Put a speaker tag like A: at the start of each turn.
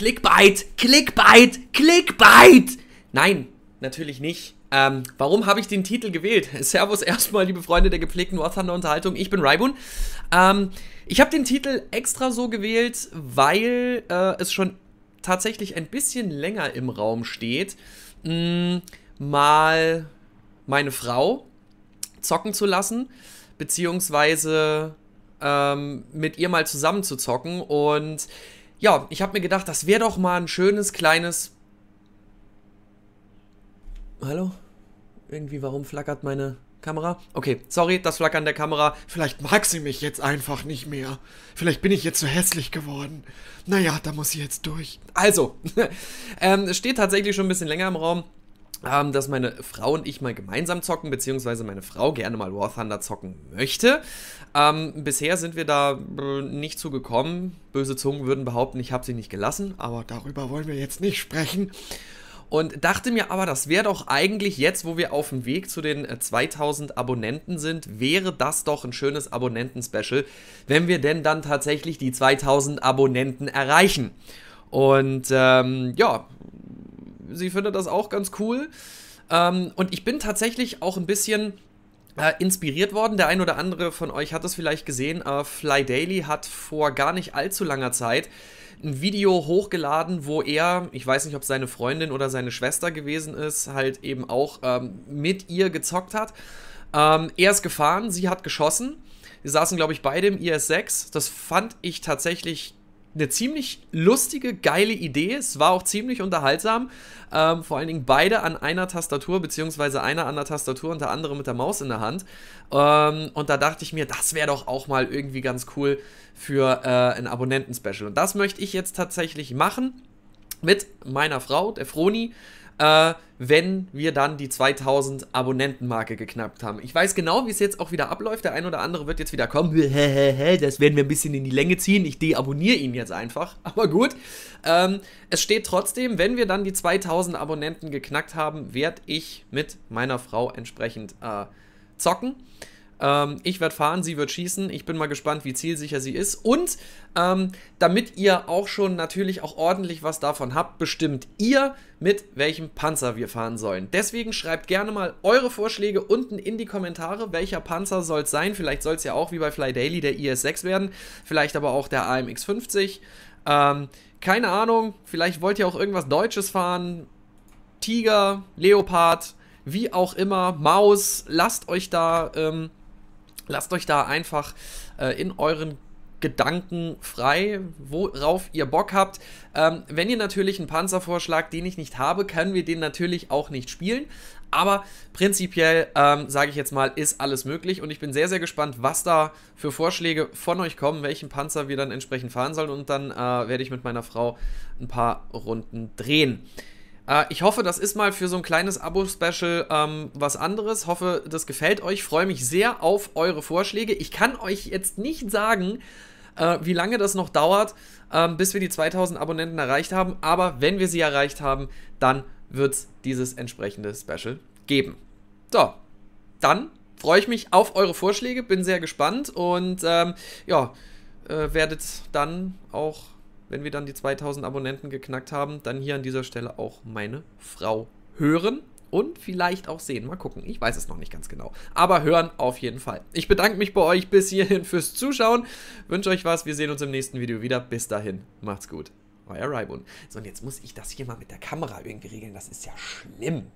A: Clickbait, Clickbait, Clickbait. Nein, natürlich nicht. Ähm, warum habe ich den Titel gewählt? Servus erstmal, liebe Freunde der gepflegten War Thunder Unterhaltung. Ich bin Raibun. Ähm, ich habe den Titel extra so gewählt, weil äh, es schon tatsächlich ein bisschen länger im Raum steht, mh, mm, mal meine Frau zocken zu lassen, beziehungsweise ähm, mit ihr mal zusammen zu zocken und ja, ich habe mir gedacht, das wäre doch mal ein schönes kleines... Hallo? Irgendwie, warum flackert meine Kamera? Okay, sorry, das Flackern der Kamera. Vielleicht mag sie mich jetzt einfach nicht mehr. Vielleicht bin ich jetzt so hässlich geworden. Naja, da muss sie jetzt durch. Also, ähm, steht tatsächlich schon ein bisschen länger im Raum ähm, dass meine Frau und ich mal gemeinsam zocken, beziehungsweise meine Frau gerne mal War Thunder zocken möchte. Ähm, bisher sind wir da äh, nicht zugekommen. Böse Zungen würden behaupten, ich habe sie nicht gelassen, aber darüber wollen wir jetzt nicht sprechen. Und dachte mir aber, das wäre doch eigentlich jetzt, wo wir auf dem Weg zu den 2000 äh, Abonnenten sind, wäre das doch ein schönes Abonnenten-Special, wenn wir denn dann tatsächlich die 2000 Abonnenten erreichen. Und ähm, ja, sie findet das auch ganz cool. Ähm, und ich bin tatsächlich auch ein bisschen äh, inspiriert worden. Der ein oder andere von euch hat es vielleicht gesehen. Äh, Fly Daily hat vor gar nicht allzu langer Zeit ein Video hochgeladen, wo er, ich weiß nicht, ob seine Freundin oder seine Schwester gewesen ist, halt eben auch ähm, mit ihr gezockt hat. Ähm, er ist gefahren, sie hat geschossen. Wir saßen, glaube ich, beide im IS-6. Das fand ich tatsächlich eine ziemlich lustige, geile Idee. Es war auch ziemlich unterhaltsam. Ähm, vor allen Dingen beide an einer Tastatur, beziehungsweise einer an der Tastatur und der andere mit der Maus in der Hand. Ähm, und da dachte ich mir, das wäre doch auch mal irgendwie ganz cool für äh, ein Abonnenten-Special. Und das möchte ich jetzt tatsächlich machen mit meiner Frau, der Froni äh, wenn wir dann die 2000 Abonnentenmarke geknackt haben. Ich weiß genau, wie es jetzt auch wieder abläuft. Der ein oder andere wird jetzt wieder kommen. Das werden wir ein bisschen in die Länge ziehen. Ich deabonniere ihn jetzt einfach. Aber gut. Ähm, es steht trotzdem, wenn wir dann die 2000 Abonnenten geknackt haben, werde ich mit meiner Frau entsprechend äh, zocken. Ähm, ich werde fahren, sie wird schießen. Ich bin mal gespannt, wie zielsicher sie ist. Und ähm, damit ihr auch schon natürlich auch ordentlich was davon habt, bestimmt ihr, mit welchem Panzer wir fahren sollen. Deswegen schreibt gerne mal eure Vorschläge unten in die Kommentare, welcher Panzer soll es sein. Vielleicht soll es ja auch wie bei Fly Daily der IS-6 werden, vielleicht aber auch der AMX-50. Ähm, keine Ahnung, vielleicht wollt ihr auch irgendwas Deutsches fahren. Tiger, Leopard, wie auch immer, Maus, lasst euch da ähm, Lasst euch da einfach äh, in euren Gedanken frei, worauf ihr Bock habt. Ähm, wenn ihr natürlich einen Panzer vorschlagt, den ich nicht habe, können wir den natürlich auch nicht spielen. Aber prinzipiell, ähm, sage ich jetzt mal, ist alles möglich und ich bin sehr, sehr gespannt, was da für Vorschläge von euch kommen, welchen Panzer wir dann entsprechend fahren sollen und dann äh, werde ich mit meiner Frau ein paar Runden drehen. Äh, ich hoffe, das ist mal für so ein kleines Abo-Special ähm, was anderes. Hoffe, das gefällt euch. Freue mich sehr auf eure Vorschläge. Ich kann euch jetzt nicht sagen, äh, wie lange das noch dauert, äh, bis wir die 2000 Abonnenten erreicht haben. Aber wenn wir sie erreicht haben, dann wird es dieses entsprechende Special geben. So, dann freue ich mich auf eure Vorschläge, bin sehr gespannt und ähm, ja, äh, werdet dann auch wenn wir dann die 2000 Abonnenten geknackt haben, dann hier an dieser Stelle auch meine Frau hören und vielleicht auch sehen. Mal gucken, ich weiß es noch nicht ganz genau. Aber hören auf jeden Fall. Ich bedanke mich bei euch bis hierhin fürs Zuschauen. Wünsche euch was. Wir sehen uns im nächsten Video wieder. Bis dahin, macht's gut. Euer Raibun. So, und jetzt muss ich das hier mal mit der Kamera irgendwie regeln. Das ist ja schlimm.